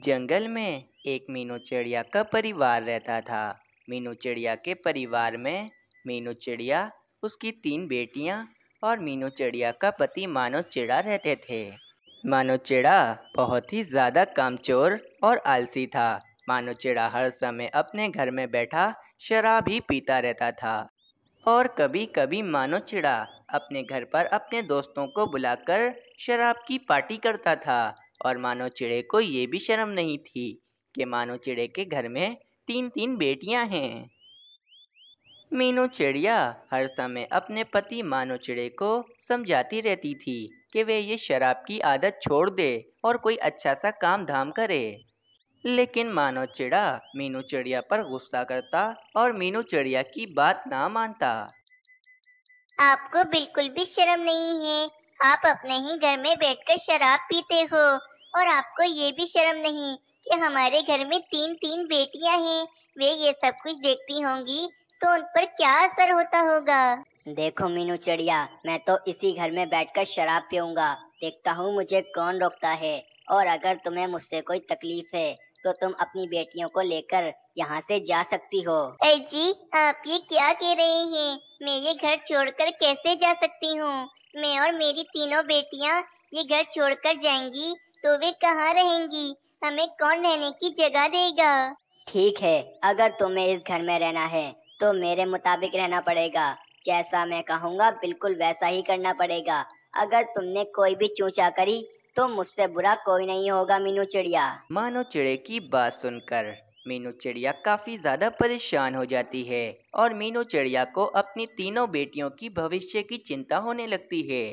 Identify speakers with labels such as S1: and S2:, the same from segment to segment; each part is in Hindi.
S1: जंगल में एक मीनू चिड़िया का परिवार रहता था मीनू चिड़िया के परिवार में मीनू चिड़िया उसकी तीन बेटियां और मीनू चिड़िया का पति मानो चिड़ा रहते थे मानो चिड़ा बहुत ही ज़्यादा कामचोर और आलसी था मानो चिड़ा हर समय अपने घर में बैठा शराब ही पीता रहता था और कभी कभी मानो चिड़ा अपने घर पर अपने दोस्तों को बुलाकर शराब की पार्टी करता था और मानो चिड़े को ये भी शर्म नहीं थी कि मानो चिड़े के घर में तीन तीन बेटियां हैं मीनू चिड़िया हर समय अपने पति मानो चिड़े को समझाती रहती थी कि वे ये शराब की आदत छोड़ दे और कोई अच्छा सा काम धाम करे लेकिन मानो चिड़ा मीनू चिड़िया पर गुस्सा करता और मीनू चिड़िया की बात ना मानता
S2: आपको बिल्कुल भी शर्म नहीं है आप अपने ही घर में बैठकर शराब पीते हो और आपको ये भी शर्म नहीं कि हमारे घर में तीन तीन बेटियां हैं वे ये सब कुछ देखती होंगी तो उन पर क्या असर होता होगा देखो मीनू चिड़िया मैं तो इसी घर में बैठकर शराब पीऊंगा देखता हूँ मुझे कौन रोकता है और अगर तुम्हें मुझसे कोई तकलीफ है तो तुम अपनी बेटियों को लेकर यहाँ से जा सकती हो जी आप ये क्या कह रहे हैं मैं ये घर छोड़कर कैसे जा सकती हूँ मैं और मेरी तीनों बेटियाँ ये घर छोड़कर जाएंगी तो वे कहाँ रहेंगी हमें कौन रहने की जगह देगा ठीक है अगर तुम्हें इस घर में रहना है तो मेरे मुताबिक रहना पड़ेगा जैसा मैं कहूँगा बिल्कुल वैसा ही करना पड़ेगा अगर तुमने कोई भी चूचा करी तो मुझसे बुरा कोई नहीं होगा मीनू चिड़िया
S1: मानो चिड़े की बात सुनकर मीनू चिड़िया काफी ज्यादा परेशान हो जाती है और मीनू चिड़िया को अपनी तीनों बेटियों की भविष्य की चिंता होने लगती है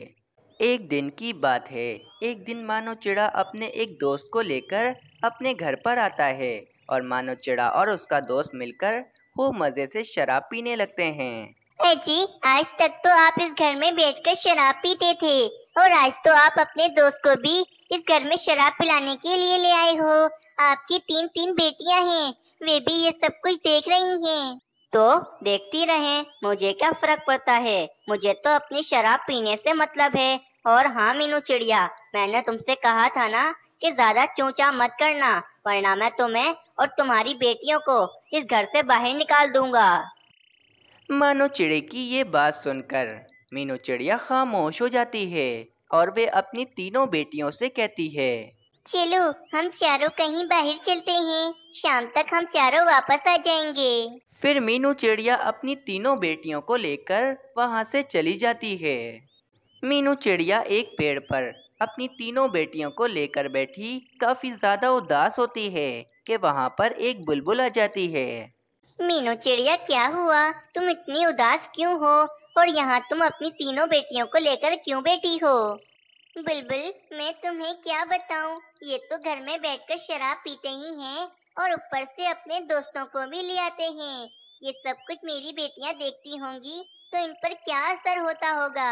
S1: एक दिन की बात है एक दिन मानो चिड़ा अपने एक दोस्त को लेकर अपने घर पर आता है और मानो चिड़ा और उसका दोस्त मिलकर खूब मजे से शराब पीने लगते हैं
S2: जी आज तक तो आप इस घर में बैठकर शराब पीते थे और आज तो आप अपने दोस्त को भी इस घर में शराब पिलाने के लिए ले आए हो आपकी तीन तीन बेटियां हैं वे भी ये सब कुछ देख रही हैं। तो देखती रहें मुझे क्या फर्क पड़ता है मुझे तो अपनी शराब पीने से मतलब है और हाँ मीनू चिड़िया मैंने तुमसे कहा था ना कि ज्यादा चूचा मत करना वरना मैं तुम्हें और तुम्हारी बेटियों को इस घर से बाहर निकाल दूंगा
S1: मानो चिड़े की ये बात सुनकर मीनू चिड़िया खामोश हो जाती है और वे अपनी तीनों बेटियों से कहती है
S2: चलो हम चारों कहीं बाहर चलते हैं शाम तक हम चारों वापस आ जाएंगे
S1: फिर मीनू चिड़िया अपनी तीनों बेटियों को लेकर वहाँ से चली जाती है मीनू चिड़िया एक पेड़ पर अपनी तीनों बेटियों को लेकर बैठी काफी ज्यादा उदास होती है कि वहाँ पर एक बुलबुल आ जाती है
S2: मीनू चिड़िया क्या हुआ तुम इतनी उदास क्यों हो और यहाँ तुम अपनी तीनों बेटियों को लेकर क्यों बैठी हो बुलबुल मैं तुम्हें क्या बताऊँ ये तो घर में बैठकर शराब पीते ही हैं और ऊपर से अपने दोस्तों को भी ले आते हैं ये सब कुछ मेरी बेटियाँ देखती होंगी तो इन पर क्या असर होता होगा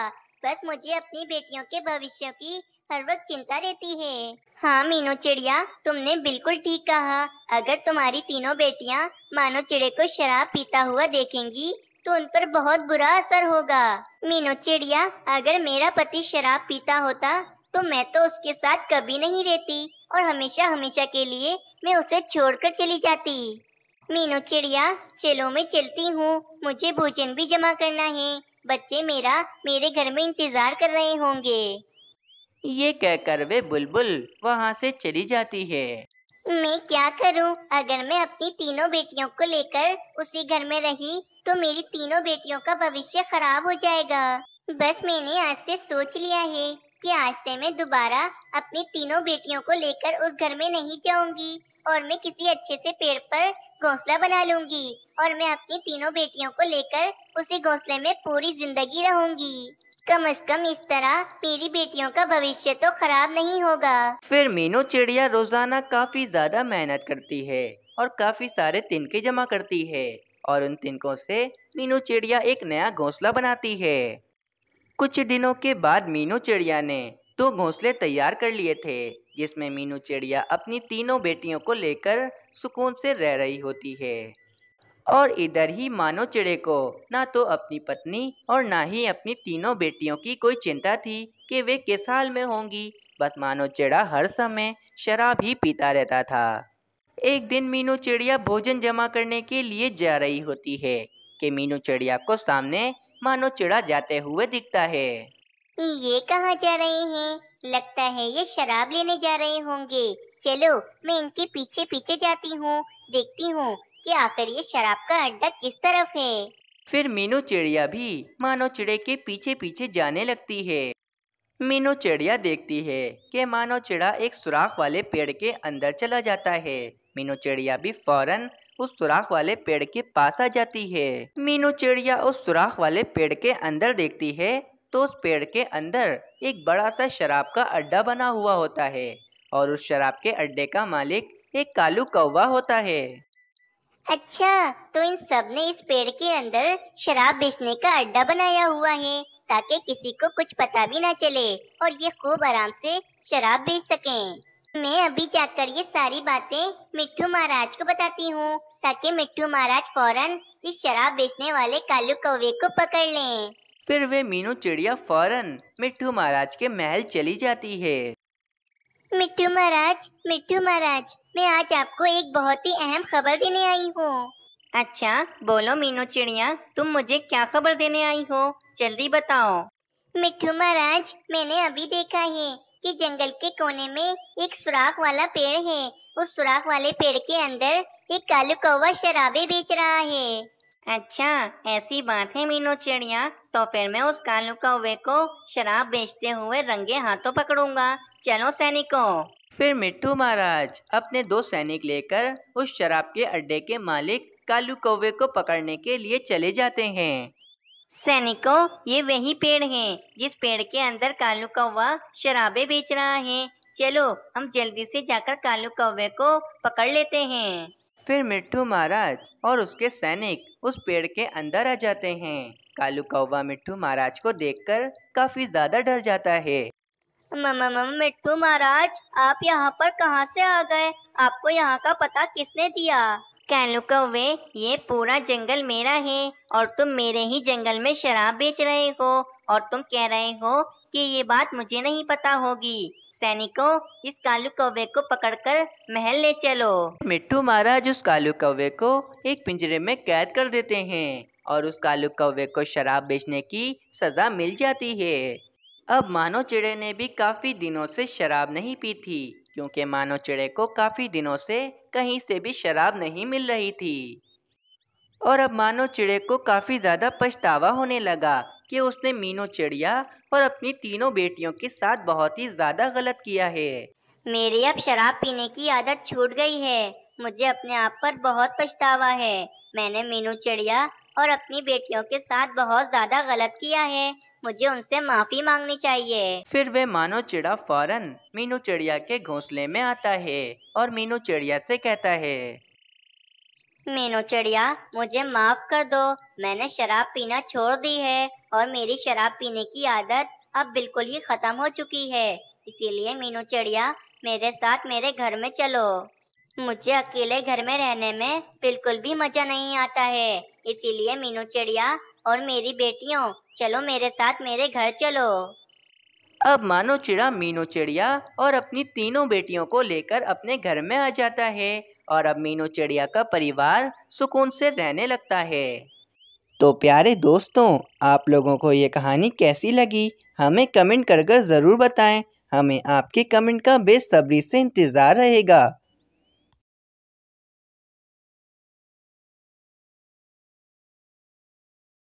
S2: बस मुझे अपनी बेटियों के भविष्य की हर वक्त चिंता रहती है हाँ मीनू चिड़िया तुमने बिल्कुल ठीक कहा अगर तुम्हारी तीनों बेटियाँ मानो चिड़े को शराब पीता हुआ देखेंगी तो उन पर बहुत बुरा असर होगा मीनू चिड़िया अगर मेरा पति शराब पीता होता तो मैं तो उसके साथ कभी नहीं रहती और हमेशा हमेशा के लिए मैं उसे छोड़कर चली जाती मीनू चिड़िया चेलो में चलती हूँ मुझे भोजन भी जमा करना है बच्चे मेरा मेरे घर में इंतजार कर रहे होंगे
S1: ये कहकर वे बुलबुल वहाँ से चली जाती है
S2: मैं क्या करूं? अगर मैं अपनी तीनों बेटियों को लेकर उसी घर में रही तो मेरी तीनों बेटियों का भविष्य खराब हो जाएगा बस मैंने आज से सोच लिया है कि आज से मैं दोबारा अपनी तीनों बेटियों को लेकर उस घर में नहीं जाऊंगी और मैं किसी अच्छे से पेड़ पर घोंसला बना लूंगी और मैं अपनी तीनों बेटियों को लेकर उसी घोंसले में पूरी जिंदगी रहूंगी कम से कम इस तरह मेरी बेटियों का भविष्य तो खराब नहीं होगा
S1: फिर मीनू चिड़िया रोजाना काफी ज्यादा मेहनत करती है और काफी सारे तिनके जमा करती है और उन तिनकों से मीनू चिड़िया एक नया घोंसला बनाती है कुछ दिनों के बाद मीनू चिड़िया ने दो घोंसले तैयार कर लिए थे जिसमें मीनू चिड़िया अपनी तीनों बेटियों को लेकर सुकून से रह रही होती है और इधर ही मानो चिड़े को ना तो अपनी पत्नी और ना ही अपनी तीनों बेटियों की कोई चिंता थी कि वे किस हाल में होंगी बस मानो चिड़ा हर समय शराब ही पीता रहता था एक दिन मीनू चिड़िया भोजन जमा करने के लिए जा रही होती है कि मीनू चिड़िया को सामने मानो चिड़ा जाते हुए दिखता है
S2: ये कहाँ जा रहे हैं लगता है ये शराब लेने जा रहे होंगे चलो मैं इनके पीछे पीछे जाती हूँ देखती हूँ कि आखिर ये शराब का अड्डा किस तरफ है
S1: फिर मीनू चिड़िया भी मानो चिड़े के पीछे पीछे जाने लगती है मीनू चिड़िया देखती है कि मानो चिड़ा एक सुराख वाले पेड़ के अंदर चला जाता है मीनू चिड़िया भी फौरन उस सुराख वाले पेड़ के पास आ जाती है मीनू चिड़िया उस सुराख वाले पेड़ के अंदर देखती है तो उस पेड़ के अंदर एक बड़ा सा शराब का अड्डा बना हुआ होता है और उस शराब के अड्डे का मालिक एक कालू कौवा होता है
S2: अच्छा तो इन सब ने इस पेड़ के अंदर शराब बेचने का अड्डा बनाया हुआ है ताकि किसी को कुछ पता भी ना चले और ये खूब आराम से शराब बेच सकें। मैं अभी जाकर ये सारी बातें मिट्टू महाराज को बताती हूँ ताकि मिट्टू महाराज फौरन इस शराब बेचने वाले कालू कौवे को पकड़ लें।
S1: फिर वे मीनू चिड़िया फौरन मिट्टू महाराज के महल चली जाती है
S2: मिट्टू महाराज मिट्टू महाराज मैं आज आपको एक बहुत ही अहम खबर देने आई हूँ अच्छा बोलो मीनू चिड़िया तुम मुझे क्या खबर देने आई हो जल्दी बताओ मिठू महाराज मैंने अभी देखा है कि जंगल के कोने में एक सुराख वाला पेड़ है उस सुराख वाले पेड़ के अंदर एक कालू कौवा शराबे बेच रहा है अच्छा ऐसी बात है मीनू चिड़िया तो फिर मैं उस कालू कौवे को शराब बेचते हुए रंगे हाथों पकड़ूंगा चलो सैनिकों
S1: फिर मिट्टू महाराज अपने दो सैनिक लेकर उस शराब के अड्डे के मालिक कालू कौवे को पकड़ने के लिए चले जाते हैं सैनिकों
S2: ये वही पेड़ है जिस पेड़ के अंदर कालू कौवा शराबे बेच रहा है चलो हम जल्दी से जाकर कालू कौवे को पकड़ लेते हैं फिर मिट्टू
S1: महाराज और उसके सैनिक उस पेड़ के अंदर आ जाते हैं कालू कौवा मिट्टू महाराज को देखकर काफी ज्यादा डर जाता है
S2: मिट्टू महाराज आप यहाँ पर कहाँ से आ गए आपको यहाँ का पता किसने दिया कैलू कौवे ये पूरा जंगल मेरा है और तुम मेरे ही जंगल में शराब बेच रहे हो और तुम कह रहे हो कि ये बात मुझे नहीं पता होगी सैनिकों इस कालू कौवे को पकड़कर महल ले चलो
S1: मिट्टू महाराज उस कालू कौवे को एक पिंजरे में कैद कर देते हैं और उस कालू कौवे को शराब बेचने की सजा मिल जाती है अब मानो चिड़े ने भी काफ़ी दिनों से शराब नहीं पी थी क्योंकि मानो चिड़े को काफ़ी दिनों से कहीं से भी शराब नहीं मिल रही थी और अब मानो चिड़े को काफ़ी ज़्यादा पछतावा होने लगा कि उसने मीनू चिड़िया और अपनी तीनों बेटियों के साथ बहुत ही ज़्यादा गलत किया है
S2: मेरी अब शराब पीने की आदत छूट गई है मुझे अपने आप पर बहुत पछतावा है मैंने मीनू चिड़िया और अपनी बेटियों के साथ बहुत ज़्यादा गलत किया है मुझे उनसे माफी मांगनी चाहिए
S1: फिर वे मानो चिड़ा फौरन मीनू चिड़िया के घोंसले में आता है और मीनू चिड़िया से कहता है
S2: मीनू चिड़िया मुझे माफ कर दो मैंने शराब पीना छोड़ दी है और मेरी शराब पीने की आदत अब बिल्कुल ही खत्म हो चुकी है इसीलिए मीनू चिड़िया मेरे साथ मेरे घर में चलो मुझे अकेले घर में रहने में बिल्कुल भी मजा नहीं आता है इसीलिए मीनू चिड़िया और मेरी बेटियों चलो मेरे साथ मेरे घर चलो
S1: अब मानो चिड़ा मीनू चिड़िया और अपनी तीनों बेटियों को लेकर अपने घर में आ जाता है और अब मीनू चिड़िया का परिवार सुकून से रहने लगता है तो प्यारे दोस्तों आप लोगों को ये कहानी कैसी लगी हमें कमेंट कर कर ज़रूर बताएं हमें आपके कमेंट का बेसब्री से इंतज़ार रहेगा